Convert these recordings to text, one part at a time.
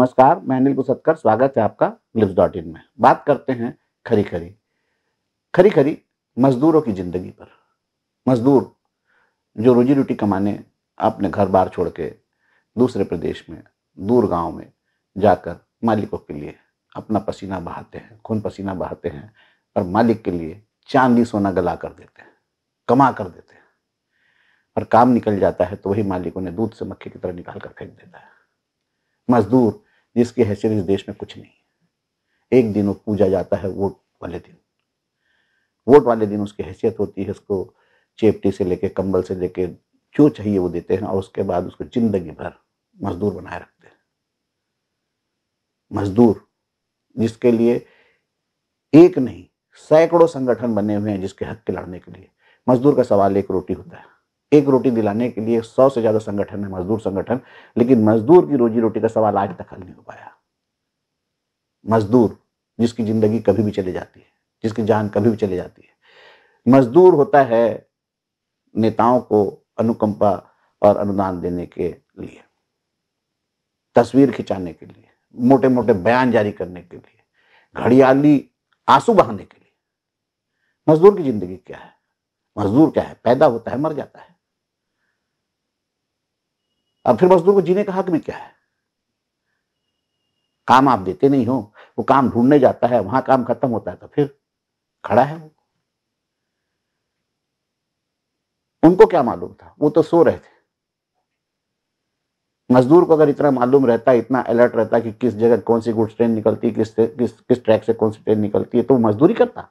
नमस्कार मैं अनिल कुसतकर स्वागत है आपका ग्लिप्स डॉट इन में बात करते हैं खरी खरी खरी खरी मजदूरों की ज़िंदगी पर मजदूर जो रोजी रोटी कमाने अपने घर बार छोड़ के दूसरे प्रदेश में दूर गांव में जाकर मालिकों के लिए अपना पसीना बहाते हैं खून पसीना बहाते हैं और मालिक के लिए चांदी सोना गला कर देते हैं कमा कर देते हैं और काम निकल जाता है तो वही मालिकों ने दूध से मक्खी की तरह निकाल कर फेंक देता है मजदूर जिसकी हैसियत इस देश में कुछ नहीं है एक दिन वो पूजा जाता है वोट वाले दिन वोट वाले दिन उसकी हैसियत होती है उसको चेपटी से लेके कंबल से लेके जो चाहिए वो देते हैं और उसके बाद उसको जिंदगी भर मजदूर बनाए रखते हैं मजदूर जिसके लिए एक नहीं सैकड़ों संगठन बने हुए हैं जिसके हक के लड़ने के लिए मजदूर का सवाल एक रोटी होता है एक रोटी दिलाने के लिए सौ से ज्यादा संगठन है मजदूर संगठन लेकिन मजदूर की रोजी रोटी का सवाल आज तक हल नहीं हो पाया मजदूर जिसकी जिंदगी कभी भी चली जाती है जिसकी जान कभी भी चली जाती है मजदूर होता है नेताओं को अनुकंपा और अनुदान देने के लिए तस्वीर खिंचाने के लिए मोटे मोटे बयान जारी करने के लिए घड़ियाली आंसू बहाने के लिए मजदूर की जिंदगी क्या है मजदूर क्या है पैदा होता है मर जाता है अब फिर मजदूर को जीने का हक में क्या है काम आप देते नहीं हो वो काम ढूंढने जाता है वहां काम खत्म होता है तो फिर खड़ा है वो उनको क्या मालूम था वो तो सो रहे थे मजदूर को अगर इतना मालूम रहता इतना अलर्ट रहता कि किस जगह कौन सी गुड्स ट्रेन निकलती किस किस किस ट्रैक से कौन सी ट्रेन निकलती है तो वो मजदूरी करता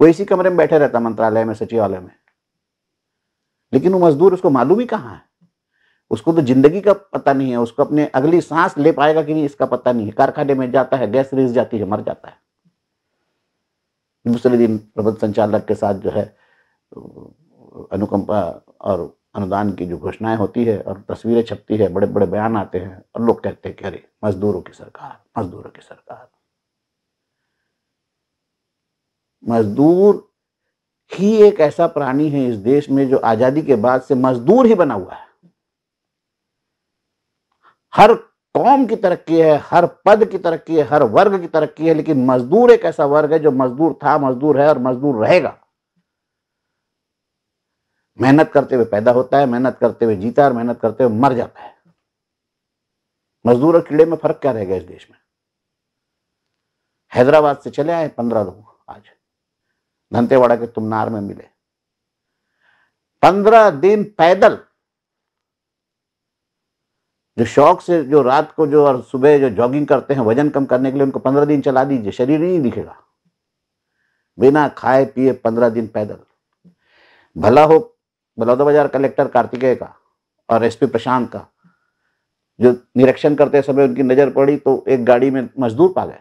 वो इसी कमरे में बैठे रहता मंत्रालय में सचिवालय में लेकिन वो मजदूर उसको मालूम ही कहां है उसको तो जिंदगी का पता नहीं है उसको अपने अगली सांस ले पाएगा कि नहीं इसका पता नहीं है कारखाने में जाता है गैस रिस जाती है मर जाता है दूसरे दिन प्रबंध संचालक के साथ जो है अनुकंपा और अनुदान की जो घोषणाएं होती है और तस्वीरें छपती है बड़े बड़े बयान आते हैं और लोग कहते हैं कि अरे मजदूरों की सरकार मजदूरों की सरकार मजदूर ही एक ऐसा प्राणी है इस देश में जो आज़ादी के बाद से मजदूर ही बना हुआ है हर कौम की तरक्की है हर पद की तरक्की है हर वर्ग की तरक्की है लेकिन मजदूर एक ऐसा वर्ग है जो मजदूर था मजदूर है और मजदूर रहेगा मेहनत करते हुए पैदा होता है मेहनत करते हुए जीता और मेहनत करते हुए मर जाता है मजदूर और कीड़े में फर्क क्या रहेगा इस देश में हैदराबाद से चले आए पंद्रह लोग आज धंतेवाड़ा के तुमनार में मिले पंद्रह दिन पैदल जो शौक से जो रात को जो और सुबह जो जॉगिंग करते हैं वजन कम करने के लिए उनको पंद्रह दिन चला दीजिए शरीर ही नहीं दिखेगा बिना खाए पिए पंद्रह दिन पैदल भला हो बलौदा बाजार कलेक्टर कार्तिकेय का और एसपी प्रशांत का जो निरीक्षण करते समय उनकी नजर पड़ी तो एक गाड़ी में मजदूर पा गए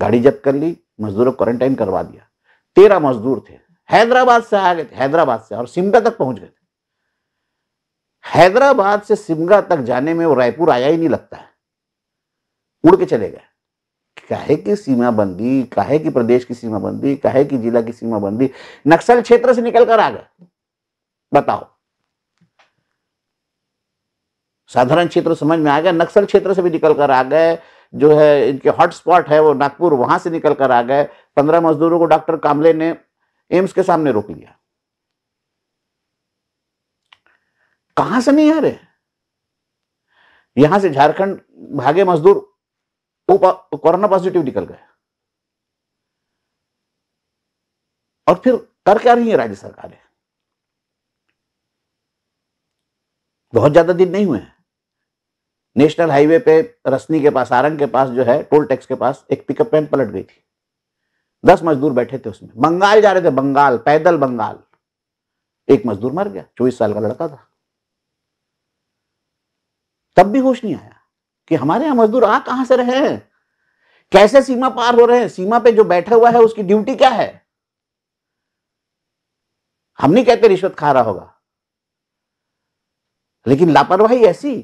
गाड़ी जब्त कर ली मजदूरों को क्वारंटाइन करवा दिया तेरह मजदूर थे हैदराबाद से आ गए थे हैदराबाद से और सिमका तक पहुंच गए थे हैदराबाद से सिमगा तक जाने में वो रायपुर आया ही नहीं लगता है उड़ के चले गए काहे की सीमा बंदी काहे की प्रदेश की सीमा बंदी काहे की जिला की सीमा बंदी नक्सल क्षेत्र से निकलकर आ गए बताओ साधारण क्षेत्र समझ में आ गया नक्सल क्षेत्र से भी निकल कर आ गए जो है इनके हॉटस्पॉट है वो नागपुर वहां से निकल कर आ गए पंद्रह मजदूरों को डॉक्टर कामले ने एम्स के सामने रोक लिया कहां से नहीं आ रहे यहां से झारखंड भागे मजदूर कोरोना पॉजिटिव निकल गए और फिर कर क्या रही है राज्य सरकारें बहुत ज्यादा दिन नहीं हुए हैं नेशनल हाईवे पे रसनी के पास आरंग के पास जो है टोल टैक्स के पास एक पिकअप वैन पलट गई थी दस मजदूर बैठे थे उसमें बंगाल जा रहे थे बंगाल पैदल बंगाल एक मजदूर मर गया चौबीस साल का लड़का था तब भी होश नहीं आया कि हमारे यहां मजदूर आ कहां से रहे हैं कैसे सीमा पार हो रहे हैं सीमा पे जो बैठा हुआ है उसकी ड्यूटी क्या है हम नहीं कहते रिश्वत खा रहा होगा लेकिन लापरवाही ऐसी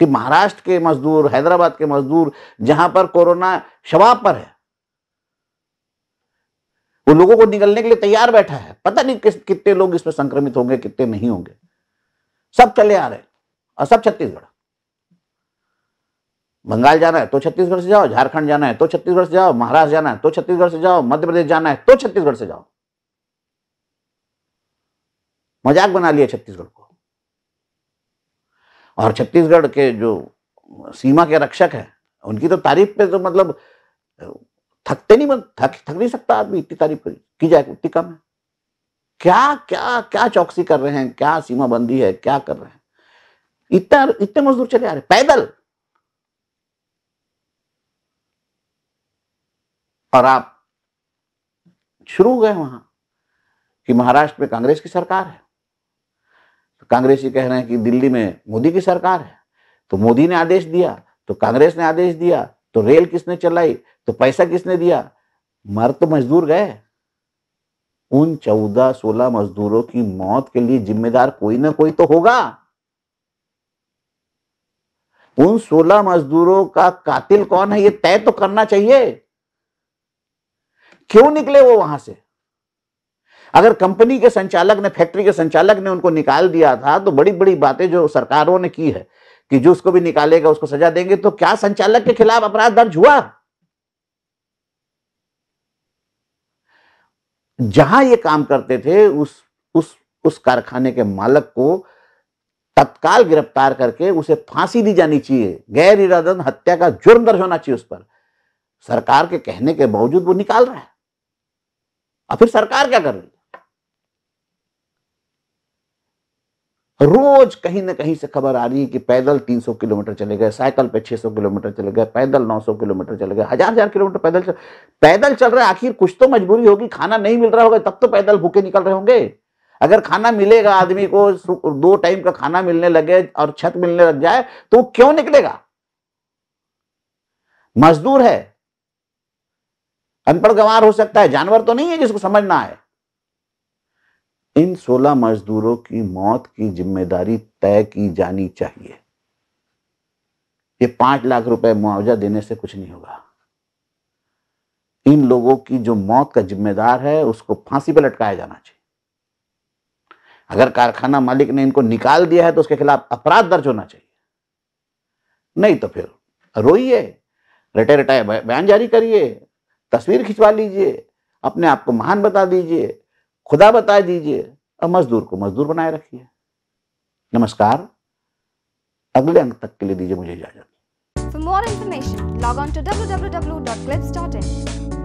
कि महाराष्ट्र के मजदूर हैदराबाद के मजदूर जहां पर कोरोना शवाब पर है वो लोगों को निकलने के लिए तैयार बैठा है पता नहीं कितने लोग इसमें संक्रमित होंगे कितने नहीं होंगे सब चले आ रहे हैं और सब छत्तीसगढ़ बंगाल जाना है तो छत्तीसगढ़ से जाओ झारखंड जाना है तो छत्तीसगढ़ से जाओ महाराष्ट्र जाना है तो छत्तीसगढ़ से जाओ मध्य प्रदेश जाना है तो छत्तीसगढ़ से जाओ मजाक बना लिया छत्तीसगढ़ को और छत्तीसगढ़ के जो सीमा के रक्षक हैं उनकी तो तारीफ पे तो मतलब थकते नहीं मन थक थक नहीं सकता आदमी इतनी तारीफ की जाए उतनी कम है क्या क्या क्या चौकसी कर रहे हैं क्या सीमा बंदी है क्या कर रहे हैं इतना इतने मजदूर चले आ रहे पैदल और आप शुरू हो गए वहां कि महाराष्ट्र में कांग्रेस की सरकार है तो कांग्रेस ही कह रहे हैं कि दिल्ली में मोदी की सरकार है तो मोदी ने आदेश दिया तो कांग्रेस ने आदेश दिया तो रेल किसने चलाई तो पैसा किसने दिया मर तो मजदूर गए उन चौदह सोलह मजदूरों की मौत के लिए जिम्मेदार कोई ना कोई तो होगा उन सोलह मजदूरों का कातिल कौन है ये तय तो करना चाहिए क्यों निकले वो वहां से अगर कंपनी के संचालक ने फैक्ट्री के संचालक ने उनको निकाल दिया था तो बड़ी बड़ी बातें जो सरकारों ने की है कि जो उसको भी निकालेगा उसको सजा देंगे तो क्या संचालक के खिलाफ अपराध दर्ज हुआ जहां ये काम करते थे उस उस उस कारखाने के मालक को तत्काल गिरफ्तार करके उसे फांसी दी जानी चाहिए गैर इरादन हत्या का जुर्म दर्ज होना चाहिए उस पर सरकार के कहने के बावजूद वो निकाल रहा है और फिर सरकार क्या कर रही है रोज कहीं ना कहीं से खबर आ रही है कि पैदल 300 किलोमीटर चले गए साइकिल पे 600 किलोमीटर चले गए पैदल 900 किलोमीटर चले गए हजार हजार किलोमीटर पैदल चल पैदल चल रहे आखिर कुछ तो मजबूरी होगी खाना नहीं मिल रहा होगा तब तो पैदल भूखे निकल रहे होंगे अगर खाना मिलेगा आदमी को दो टाइम का खाना मिलने लगे और छत मिलने लग जाए तो वो क्यों निकलेगा मजदूर है अनपढ़ गंवार हो सकता है जानवर तो नहीं है जिसको समझना है इन 16 मजदूरों की मौत की जिम्मेदारी तय की जानी चाहिए ये पांच लाख रुपए मुआवजा देने से कुछ नहीं होगा इन लोगों की जो मौत का जिम्मेदार है उसको फांसी पर लटकाया जाना चाहिए अगर कारखाना मालिक ने इनको निकाल दिया है तो उसके खिलाफ अपराध दर्ज होना चाहिए नहीं तो फिर रोइए रटे रटाए बयान जारी करिए तस्वीर खिंचवा लीजिए अपने आप को महान बता दीजिए खुदा बता दीजिए और मजदूर को मजदूर बनाए रखिए नमस्कार अगले अंक तक के लिए दीजिए मुझे इजाजत for more information log on to W W W dot clips dot in